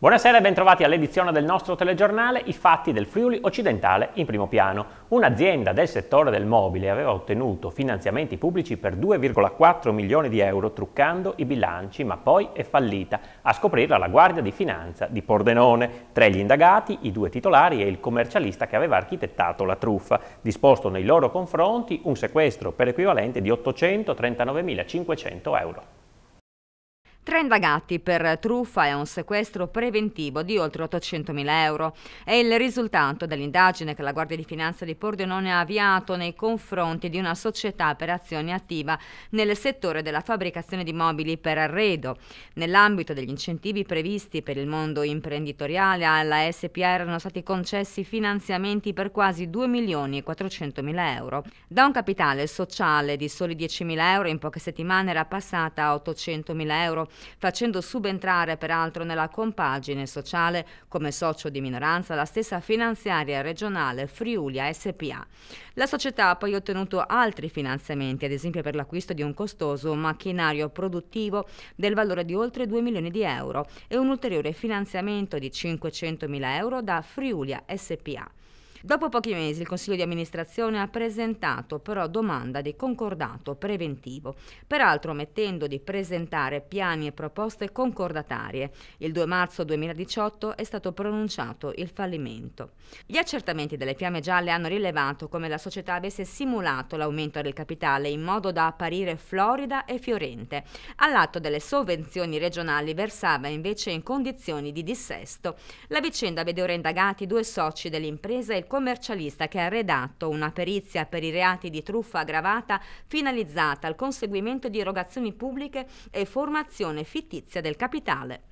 Buonasera e bentrovati all'edizione del nostro telegiornale I fatti del Friuli Occidentale in primo piano. Un'azienda del settore del mobile aveva ottenuto finanziamenti pubblici per 2,4 milioni di euro truccando i bilanci ma poi è fallita. A scoprirla la Guardia di Finanza di Pordenone. Tre gli indagati, i due titolari e il commercialista che aveva architettato la truffa. Disposto nei loro confronti un sequestro per equivalente di 839.500 euro. Tre indagati per truffa e un sequestro preventivo di oltre 800.000 euro. È il risultato dell'indagine che la Guardia di Finanza di Pordenone ha avviato nei confronti di una società per azioni attiva nel settore della fabbricazione di mobili per arredo. Nell'ambito degli incentivi previsti per il mondo imprenditoriale alla SPR erano stati concessi finanziamenti per quasi 2 milioni e 400.000 euro. Da un capitale sociale di soli 10.000 euro in poche settimane era passata a 800.000 euro facendo subentrare peraltro nella compagine sociale come socio di minoranza la stessa finanziaria regionale Friulia SPA. La società ha poi ottenuto altri finanziamenti, ad esempio per l'acquisto di un costoso macchinario produttivo del valore di oltre 2 milioni di euro e un ulteriore finanziamento di 500 mila euro da Friulia SPA. Dopo pochi mesi il Consiglio di amministrazione ha presentato però domanda di concordato preventivo, peraltro omettendo di presentare piani e proposte concordatarie. Il 2 marzo 2018 è stato pronunciato il fallimento. Gli accertamenti delle fiamme gialle hanno rilevato come la società avesse simulato l'aumento del capitale in modo da apparire florida e fiorente. All'atto delle sovvenzioni regionali versava invece in condizioni di dissesto. La vicenda vede ora indagati due soci dell'impresa e il commercialista che ha redatto una perizia per i reati di truffa aggravata finalizzata al conseguimento di erogazioni pubbliche e formazione fittizia del capitale.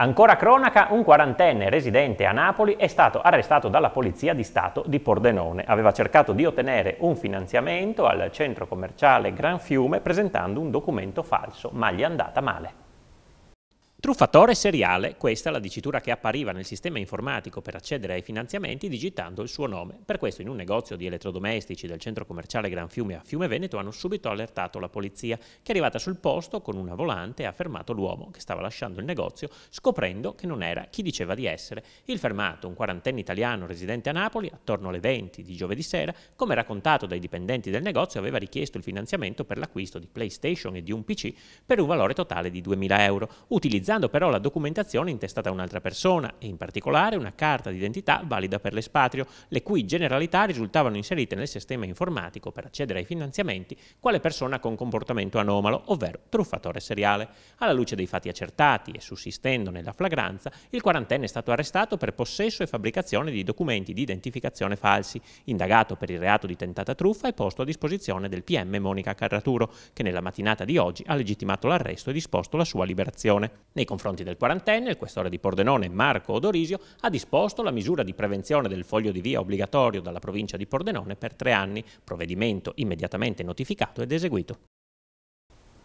Ancora cronaca, un quarantenne residente a Napoli è stato arrestato dalla Polizia di Stato di Pordenone. Aveva cercato di ottenere un finanziamento al centro commerciale Gran Fiume presentando un documento falso, ma gli è andata male. Truffatore seriale, questa è la dicitura che appariva nel sistema informatico per accedere ai finanziamenti digitando il suo nome. Per questo in un negozio di elettrodomestici del centro commerciale Gran Fiume a Fiume Veneto hanno subito allertato la polizia, che è arrivata sul posto con una volante e ha fermato l'uomo che stava lasciando il negozio, scoprendo che non era chi diceva di essere. Il fermato, un quarantenne italiano residente a Napoli, attorno alle 20 di giovedì sera, come raccontato dai dipendenti del negozio, aveva richiesto il finanziamento per l'acquisto di PlayStation e di un PC per un valore totale di 2.000 euro, utilizzando utilizzando però la documentazione intestata a un'altra persona e in particolare una carta d'identità valida per l'espatrio, le cui generalità risultavano inserite nel sistema informatico per accedere ai finanziamenti quale persona con comportamento anomalo, ovvero truffatore seriale. Alla luce dei fatti accertati e sussistendo nella flagranza, il quarantenne è stato arrestato per possesso e fabbricazione di documenti di identificazione falsi, indagato per il reato di tentata truffa e posto a disposizione del PM Monica Carraturo, che nella mattinata di oggi ha legittimato l'arresto e disposto la sua liberazione. Nei confronti del quarantenne, il questore di Pordenone Marco Odorisio ha disposto la misura di prevenzione del foglio di via obbligatorio dalla provincia di Pordenone per tre anni, provvedimento immediatamente notificato ed eseguito.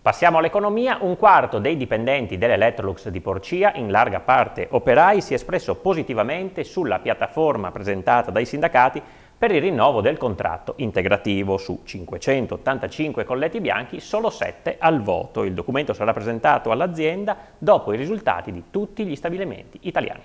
Passiamo all'economia, un quarto dei dipendenti dell'Electrolux di Porcia, in larga parte operai, si è espresso positivamente sulla piattaforma presentata dai sindacati per il rinnovo del contratto integrativo su 585 colletti bianchi, solo 7 al voto. Il documento sarà presentato all'azienda dopo i risultati di tutti gli stabilimenti italiani.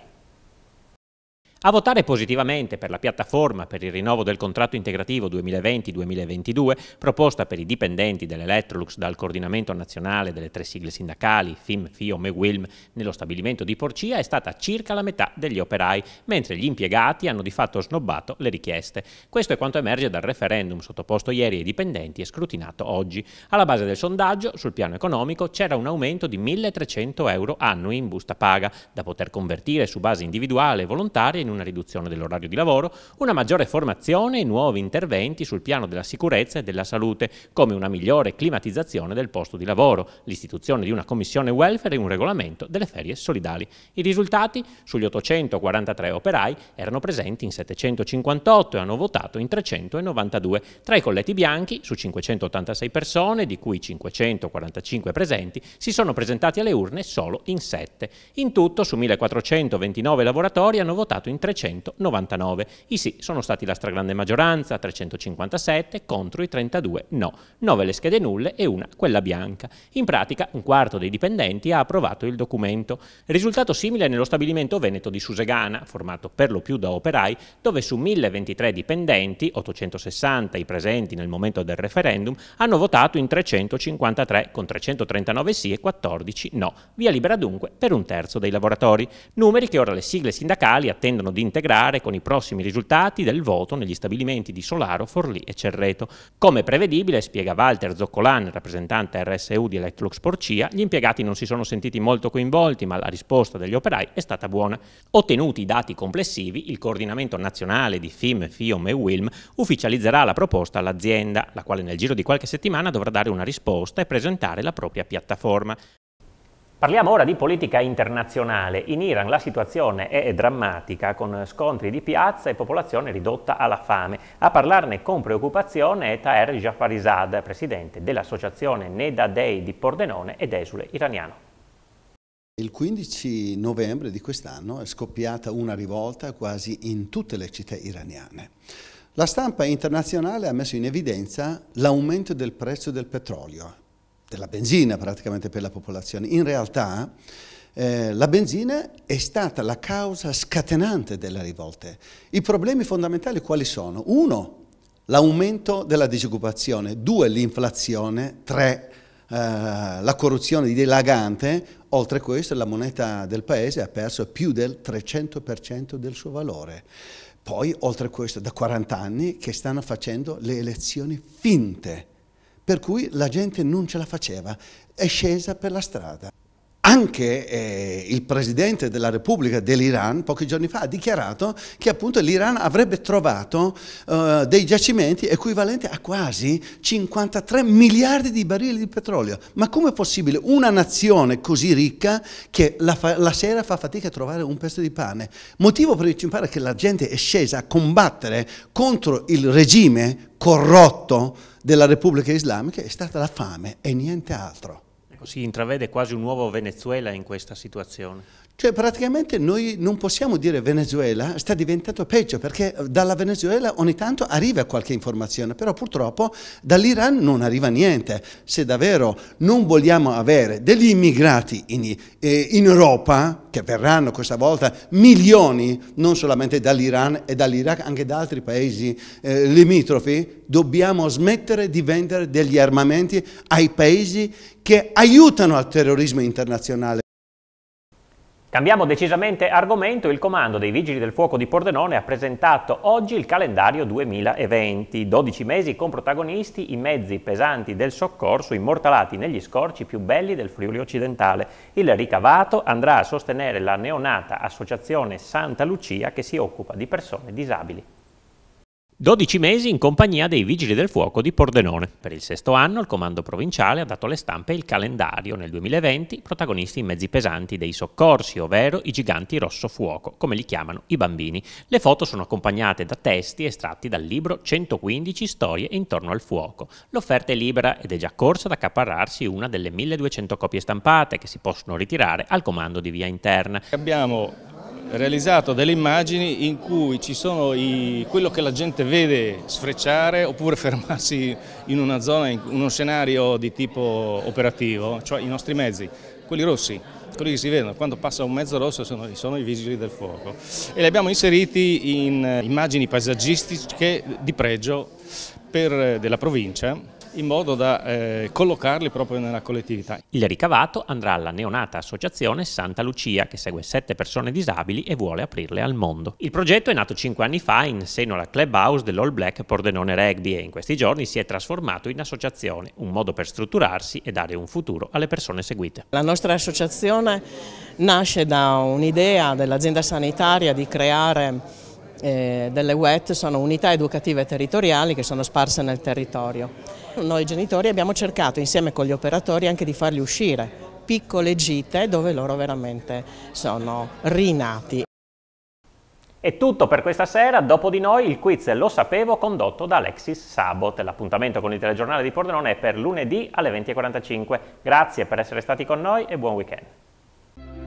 A votare positivamente per la piattaforma per il rinnovo del contratto integrativo 2020-2022 proposta per i dipendenti dell'Electrolux dal coordinamento nazionale delle tre sigle sindacali FIM, FIOM e WILM nello stabilimento di Porcia è stata circa la metà degli operai, mentre gli impiegati hanno di fatto snobbato le richieste. Questo è quanto emerge dal referendum sottoposto ieri ai dipendenti e scrutinato oggi. Alla base del sondaggio, sul piano economico, c'era un aumento di 1.300 euro annui in busta paga, da poter convertire su base individuale e volontaria in in una riduzione dell'orario di lavoro, una maggiore formazione e nuovi interventi sul piano della sicurezza e della salute, come una migliore climatizzazione del posto di lavoro, l'istituzione di una commissione welfare e un regolamento delle ferie solidali. I risultati sugli 843 operai erano presenti in 758 e hanno votato in 392. Tra i colletti bianchi, su 586 persone, di cui 545 presenti, si sono presentati alle urne solo in 7. In tutto, su 1429 lavoratori hanno votato in in 399. I sì sono stati la stragrande maggioranza, 357, contro i 32 no, 9 le schede nulle e una quella bianca. In pratica un quarto dei dipendenti ha approvato il documento. Risultato simile nello stabilimento veneto di Susegana, formato per lo più da operai, dove su 1023 dipendenti, 860 i presenti nel momento del referendum, hanno votato in 353 con 339 sì e 14 no. Via libera dunque per un terzo dei lavoratori. Numeri che ora le sigle sindacali attendono intendono di integrare con i prossimi risultati del voto negli stabilimenti di Solaro, Forlì e Cerreto. Come prevedibile, spiega Walter Zoccolan, rappresentante RSU di Electrolux Porcia, gli impiegati non si sono sentiti molto coinvolti, ma la risposta degli operai è stata buona. Ottenuti i dati complessivi, il coordinamento nazionale di FIM, FIOM e WILM ufficializzerà la proposta all'azienda, la quale nel giro di qualche settimana dovrà dare una risposta e presentare la propria piattaforma. Parliamo ora di politica internazionale. In Iran la situazione è drammatica, con scontri di piazza e popolazione ridotta alla fame. A parlarne con preoccupazione è Taher Jafarizad, presidente dell'associazione Neda Dei di Pordenone ed esule iraniano. Il 15 novembre di quest'anno è scoppiata una rivolta quasi in tutte le città iraniane. La stampa internazionale ha messo in evidenza l'aumento del prezzo del petrolio della benzina praticamente per la popolazione. In realtà eh, la benzina è stata la causa scatenante delle rivolte. I problemi fondamentali quali sono? Uno, l'aumento della disoccupazione, due, l'inflazione, tre, eh, la corruzione dilagante, oltre a questo la moneta del paese ha perso più del 300% del suo valore. Poi, oltre a questo, da 40 anni che stanno facendo le elezioni finte, per cui la gente non ce la faceva, è scesa per la strada. Anche eh, il Presidente della Repubblica dell'Iran pochi giorni fa ha dichiarato che appunto l'Iran avrebbe trovato eh, dei giacimenti equivalenti a quasi 53 miliardi di barili di petrolio. Ma com'è possibile una nazione così ricca che la, la sera fa fatica a trovare un pezzo di pane? Motivo principale è che la gente è scesa a combattere contro il regime corrotto della Repubblica Islamica è stata la fame e niente altro. Ecco, si intravede quasi un nuovo Venezuela in questa situazione. Cioè praticamente noi non possiamo dire Venezuela, sta diventando peggio perché dalla Venezuela ogni tanto arriva qualche informazione, però purtroppo dall'Iran non arriva niente. Se davvero non vogliamo avere degli immigrati in, eh, in Europa, che verranno questa volta milioni, non solamente dall'Iran e dall'Iraq, anche da altri paesi eh, limitrofi, dobbiamo smettere di vendere degli armamenti ai paesi che aiutano al terrorismo internazionale. Cambiamo decisamente argomento, il comando dei Vigili del Fuoco di Pordenone ha presentato oggi il calendario 2020, 12 mesi con protagonisti i mezzi pesanti del soccorso immortalati negli scorci più belli del Friuli occidentale. Il ricavato andrà a sostenere la neonata Associazione Santa Lucia che si occupa di persone disabili. 12 mesi in compagnia dei Vigili del Fuoco di Pordenone. Per il sesto anno il comando provinciale ha dato alle stampe il calendario nel 2020, protagonisti i mezzi pesanti dei soccorsi, ovvero i giganti rosso fuoco, come li chiamano i bambini. Le foto sono accompagnate da testi estratti dal libro 115 storie intorno al fuoco. L'offerta è libera ed è già corsa ad accaparrarsi una delle 1200 copie stampate che si possono ritirare al comando di via interna. Abbiamo realizzato delle immagini in cui ci sono i, quello che la gente vede sfrecciare oppure fermarsi in una zona, in uno scenario di tipo operativo, cioè i nostri mezzi, quelli rossi, quelli che si vedono quando passa un mezzo rosso sono, sono i vigili del fuoco e li abbiamo inseriti in immagini paesaggistiche di pregio per, della provincia in modo da eh, collocarli proprio nella collettività. Il ricavato andrà alla neonata associazione Santa Lucia che segue sette persone disabili e vuole aprirle al mondo. Il progetto è nato cinque anni fa in seno alla clubhouse dell'All Black Pordenone Rugby e in questi giorni si è trasformato in associazione, un modo per strutturarsi e dare un futuro alle persone seguite. La nostra associazione nasce da un'idea dell'azienda sanitaria di creare eh, delle UET sono unità educative territoriali che sono sparse nel territorio. Noi genitori abbiamo cercato insieme con gli operatori anche di farli uscire, piccole gite dove loro veramente sono rinati. È tutto per questa sera, dopo di noi il quiz Lo Sapevo condotto da Alexis Sabot. L'appuntamento con il telegiornale di Pordenone è per lunedì alle 20.45. Grazie per essere stati con noi e buon weekend.